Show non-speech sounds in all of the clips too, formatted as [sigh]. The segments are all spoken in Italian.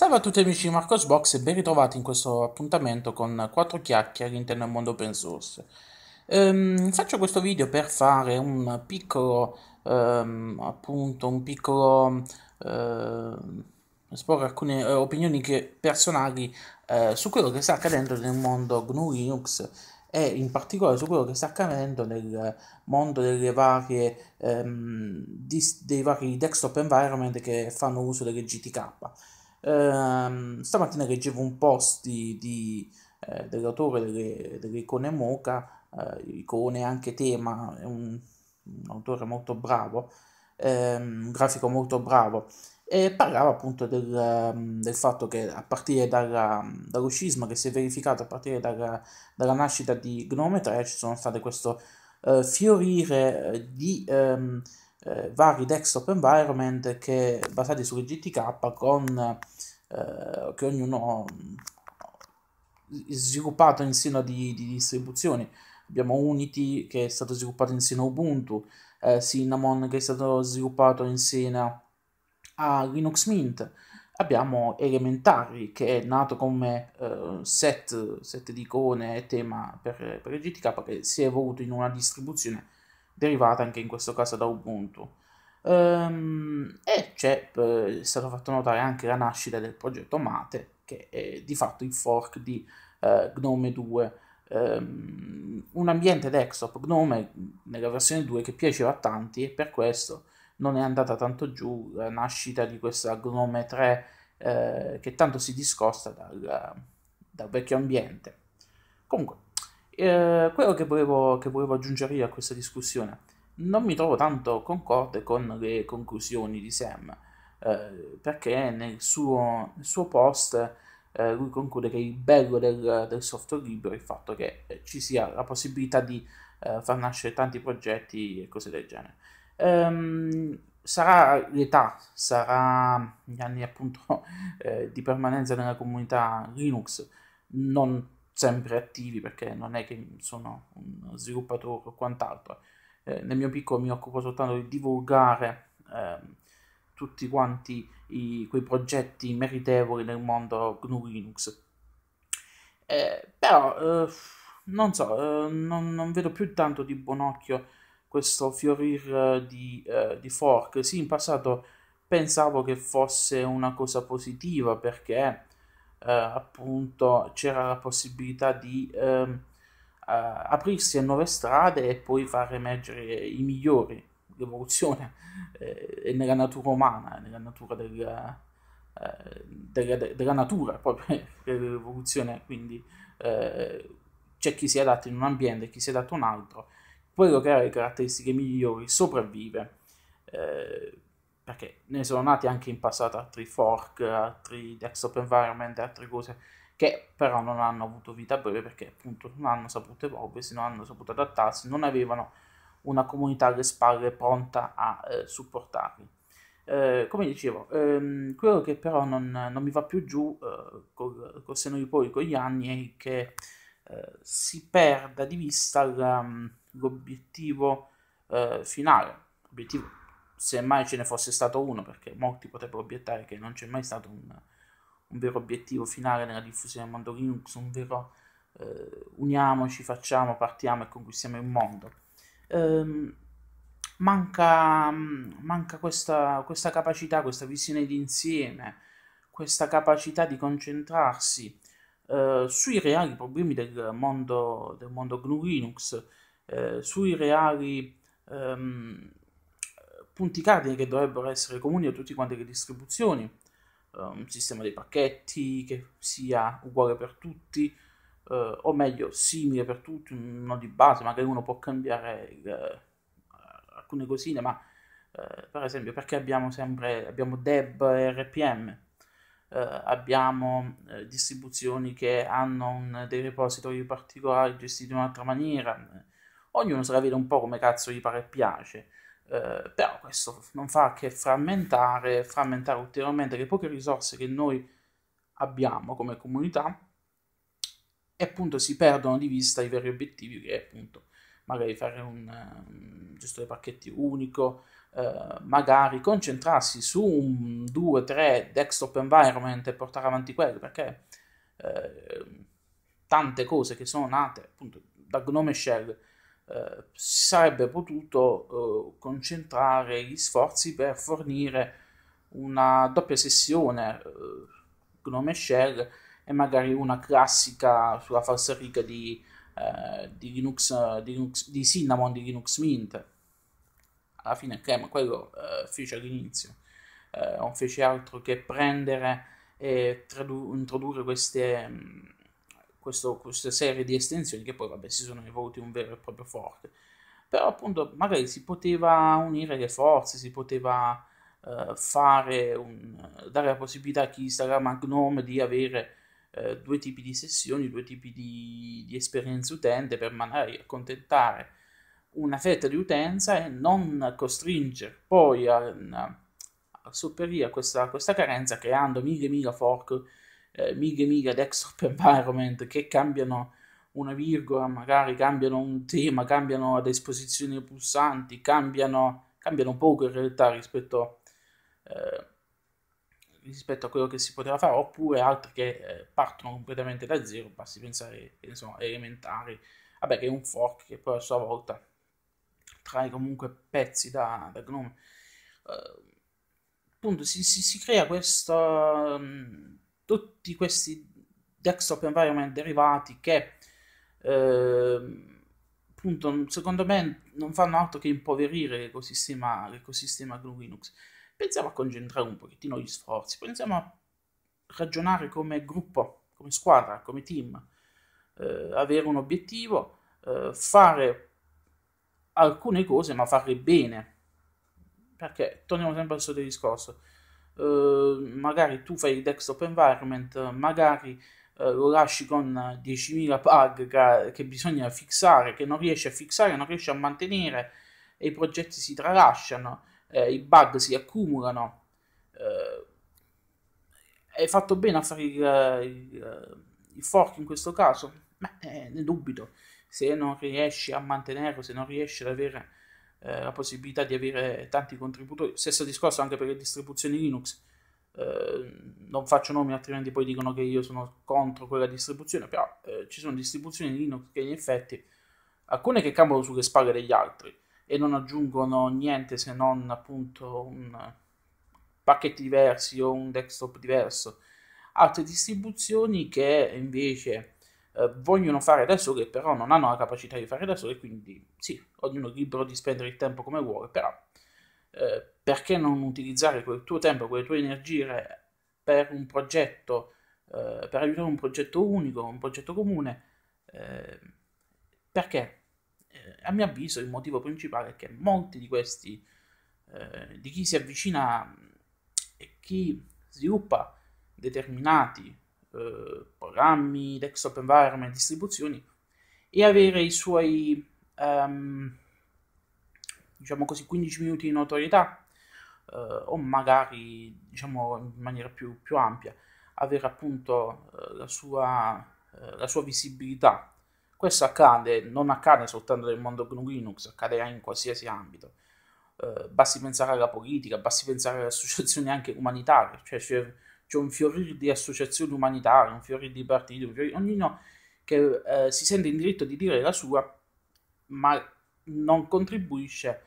Salve a tutti amici di Marcosbox e ben ritrovati in questo appuntamento con 4 chiacchiere all'interno del mondo open source. Ehm, faccio questo video per fare un piccolo, ehm, appunto, un piccolo, ehm, esporre alcune eh, opinioni che, personali eh, su quello che sta accadendo nel mondo GNU Linux e in particolare su quello che sta accadendo nel mondo delle varie, ehm, dis, dei vari desktop environment che fanno uso delle GTK. Uh, stamattina leggevo un post di, di, eh, dell'autore delle, delle, icone Mocha, eh, icone anche tema, è un, un autore molto bravo, eh, un grafico molto bravo, e parlava appunto del, ehm, del fatto che a partire dalla, dallo scisma che si è verificato a partire dalla, dalla nascita di Gnome 3 ci sono state questo eh, fiorire eh, di... Ehm, eh, vari desktop environment che, basati su GTK con eh, che ognuno ha sviluppato in seno di, di distribuzioni. Abbiamo Unity che è stato sviluppato in seno a Ubuntu, eh, Cinnamon che è stato sviluppato in seno a Linux Mint, abbiamo Elementari che è nato come uh, set, set, di icone e tema per, per GTK che si è evoluto in una distribuzione derivata anche in questo caso da Ubuntu. Um, e c'è, cioè, eh, è stato fatto notare anche la nascita del progetto Mate, che è di fatto il fork di uh, Gnome 2. Um, ehm, un ambiente desktop Gnome nella versione 2 che piaceva a tanti e per questo non è andata tanto giù la nascita di questa Gnome 3 eh, che tanto si discosta dal, dal vecchio ambiente. Comunque, eh, quello che volevo, che volevo aggiungere io a questa discussione non mi trovo tanto concorde con le conclusioni di Sam, eh, perché nel suo, nel suo post eh, lui conclude che il bello del, del, software libero è il fatto che eh, ci sia la possibilità di eh, far nascere tanti progetti e cose del genere. Ehm, sarà l'età, sarà gli anni appunto [laughs] eh, di permanenza nella comunità Linux, non sempre attivi perché non è che sono un sviluppatore o quant'altro eh, nel mio piccolo mi occupo soltanto di divulgare eh, tutti quanti i, quei progetti meritevoli nel mondo GNU Linux. Eh, però eh, non so, eh, non, non, vedo più tanto di buon occhio questo fiorir eh, di, di fork. Sì, in passato pensavo che fosse una cosa positiva perché appunto c'era la possibilità di ehm, eh, aprirsi a nuove strade e poi far emergere i migliori. L'evoluzione eh, è nella natura umana, è nella natura della, eh, della, della natura, [laughs] proprio l'evoluzione, quindi eh, c'è chi si adatta in un ambiente e chi si adatta in un altro. Quello che ha le caratteristiche migliori sopravvive, eh, perché ne sono nati anche in passato altri fork, altri desktop environment, altre cose che però non hanno avuto vita breve perché appunto non hanno saputo evolversi, non hanno saputo adattarsi, non avevano una comunità alle spalle pronta a eh, supportarli. Eh, come dicevo, ehm, quello che però non, non, mi va più giù eh, col, col seno di poi, con gli anni, è che eh, si perda di vista mm, l'obiettivo eh, finale. L'obiettivo, se mai ce ne fosse stato uno, perché molti potrebbero obiettare che non c'è mai stato un, un vero obiettivo finale nella diffusione del mondo Linux, un vero eh, uniamoci, facciamo, partiamo e conquistiamo il mondo. Ehm, manca, mm, manca questa, questa, capacità, questa visione d'insieme, questa capacità di concentrarsi eh, sui reali problemi del mondo, del mondo GNU Linux, eh, sui reali ehm, punti cardine che dovrebbero essere comuni a tutte quante le distribuzioni Ehm, un sistema dei pacchetti che sia uguale per tutti, eh, o meglio, simile per tutti, non di base, magari uno può cambiare il, eh, alcune cosine, ma eh, per esempio perché abbiamo sempre abbiamo Deb e RPM, eh, abbiamo eh, distribuzioni che hanno un, dei repository particolari gestiti in un'altra maniera, ognuno se la vede un po' come cazzo gli pare e piace. Eh, però questo non fa che frammentare, frammentare ulteriormente le poche risorse che noi abbiamo come comunità e appunto si perdono di vista i veri obiettivi che è appunto magari fare un, un ehm, gestore pacchetti unico, eh, magari concentrarsi su un 2-3 desktop environment e portare avanti quello perché eh, tante cose che sono nate appunto da Gnome Shell eh, si sarebbe potuto eh, concentrare gli sforzi per fornire una doppia sessione eh, Gnome Shell e magari una classica sulla falsariga di, eh, di, Linux, di, Linux, di Cinnamon di Linux Mint. Alla fine Clem quello eh, fece all'inizio, eh, non fece altro che prendere e tradu- introdurre queste... Mh, mm, questo, questa serie di estensioni che poi vabbè si sono evolute un vero e proprio fork però appunto magari si poteva unire le forze si poteva eh, fare un, dare la possibilità a chi installava Gnome di avere eh, due tipi di sessioni due tipi di, di esperienze utente per magari accontentare una fetta di utenza e non costringere poi a, a, sopperire questa, questa carenza creando mille mila fork eh, miglia e miglia desktop [laughs] environment che cambiano una virgola, magari cambiano un tema, cambiano le esposizioni dei pulsanti, cambiano, cambiano poco in realtà rispetto, eh, rispetto, a quello che si poteva fare, oppure altri che eh, partono completamente da zero, basti pensare insomma, elementari, vabbè che è un fork che poi a sua volta trae comunque pezzi da, da Gnome. Eh, appunto si, si, si crea questo... Um, mm, tutti questi desktop environment derivati che eh, appunto secondo me non fanno altro che impoverire l'ecosistema, l'ecosistema GNU Linux. Pensiamo a concentrare un pochettino gli sforzi, pensiamo a ragionare come gruppo, come squadra, come team, eh, avere un obiettivo, eh, fare alcune cose ma farle bene. Perché torniamo sempre al solito discorso eh, magari tu fai il desktop environment, magari eh, lo lasci con 10.000 bug che, bisogna fixare, che non riesci a fixare, non riesci a mantenere e i progetti si tralasciano, eh, i bug si accumulano. Eh, è fatto bene a fare il, il, il fork in questo caso? Beh, eh, ne dubito. Se non riesci a mantenerlo, se non riesci ad avere eh, la possibilità di avere tanti contributori. Stesso discorso anche per le distribuzioni Linux. Eh, non faccio nomi altrimenti poi dicono che io sono contro quella distribuzione, però eh, ci sono distribuzioni Linux che in effetti alcune che cambiano sulle spalle degli altri e non aggiungono niente se non appunto un, pacchetti diversi o un desktop diverso, altre distribuzioni che invece eh, vogliono fare da soli, però non hanno la capacità di fare da soli, quindi sì, ognuno è libero di spendere il tempo come vuole, però eh, perché non utilizzare quel tuo tempo, quelle tue energie per un progetto, eh, per aiutare un progetto unico, un progetto comune? Eh, perché? Eh, a mio avviso il motivo principale è che molti di questi, eh, di chi si avvicina e chi sviluppa determinati eh, programmi, desktop environment, distribuzioni e avere i suoi, um, diciamo così, 15 minuti di notorietà eh, o magari, diciamo, in maniera più, più ampia, avere appunto eh, la, sua, eh, la sua visibilità. Questo accade, non accade soltanto nel mondo GNU Linux, accade in qualsiasi ambito. Uh, basti pensare alla politica, basti pensare alle associazioni anche umanitarie, cioè c'è cioè, c'è un fiorire di associazioni umanitarie, un fiorire di partiti, fiorire... ognuno che eh, si sente in diritto di dire la sua, ma non contribuisce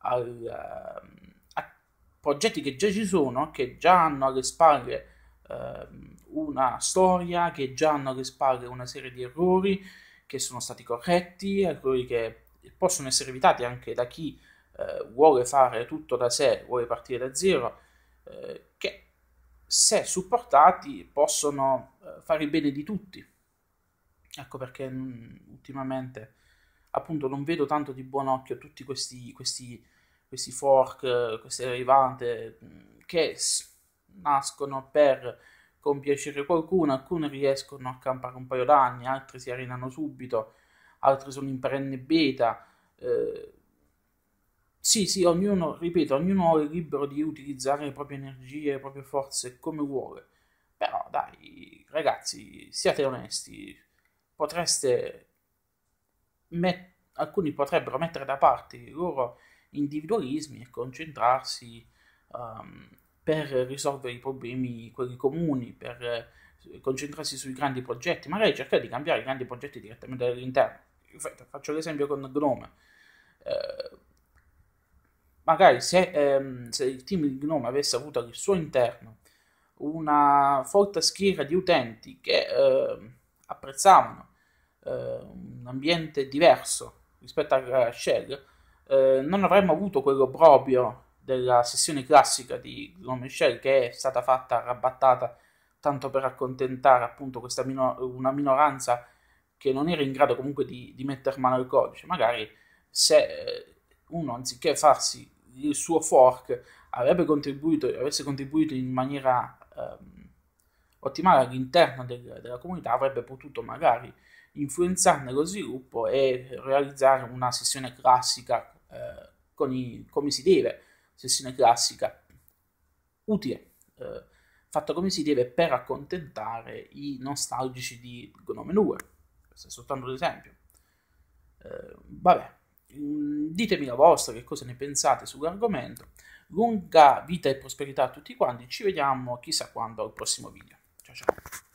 al, eh, a progetti che già ci sono, che già hanno alle spalle eh, una storia, che già hanno alle spalle una serie di errori che sono stati corretti, errori che possono essere evitati anche da chi eh, vuole fare tutto da sé, vuole partire da zero, eh, che se supportati, possono eh, fare il bene di tutti. Ecco perché ultimamente appunto non vedo tanto di buon occhio tutti questi, questi, questi fork, queste derivate mm, che nascono per compiacere qualcuno, alcune riescono a campare un paio d'anni, altre si arenano subito, altre sono in perenne beta. Eh, sì, sì, ognuno, ripeto, ognuno è libero di utilizzare le proprie energie, le proprie forze come vuole. Però dai, ragazzi, siate onesti. Potreste met- alcuni potrebbero mettere da parte i loro individualismi e concentrarsi um, per risolvere i problemi, quelli comuni, per concentrarsi sui grandi progetti, magari cercare di cambiare i grandi progetti direttamente dall'interno. Faccio l'esempio con Gnome. Uh, magari se, ehm, se il team di Gnome avesse avuto al suo interno una forte schiera di utenti che ehm, apprezzavano ehm, un ambiente diverso rispetto a Shell, eh, non avremmo avuto quell'obbrobio della sessione classica di Gnome Shell che è stata fatta arrabattata tanto per accontentare appunto questa minor- una minoranza che non era in grado comunque di, di mettere mano al codice. Magari se eh, uno anziché farsi il suo fork avrebbe contribuito, avesse contribuito in maniera ehm, ottimale all'interno del, della comunità, avrebbe potuto magari influenzarne lo sviluppo e realizzare una sessione classica eh, con i, come si deve, sessione classica utile, eh, fatta come si deve per accontentare i nostalgici di Gnome 2. Questo è soltanto un esempio. Eh, vabbè. Mm, ditemi la vostra, che cosa ne pensate sull'argomento. Lunga vita e prosperità a tutti quanti, ci vediamo chissà quando al prossimo video. Ciao ciao.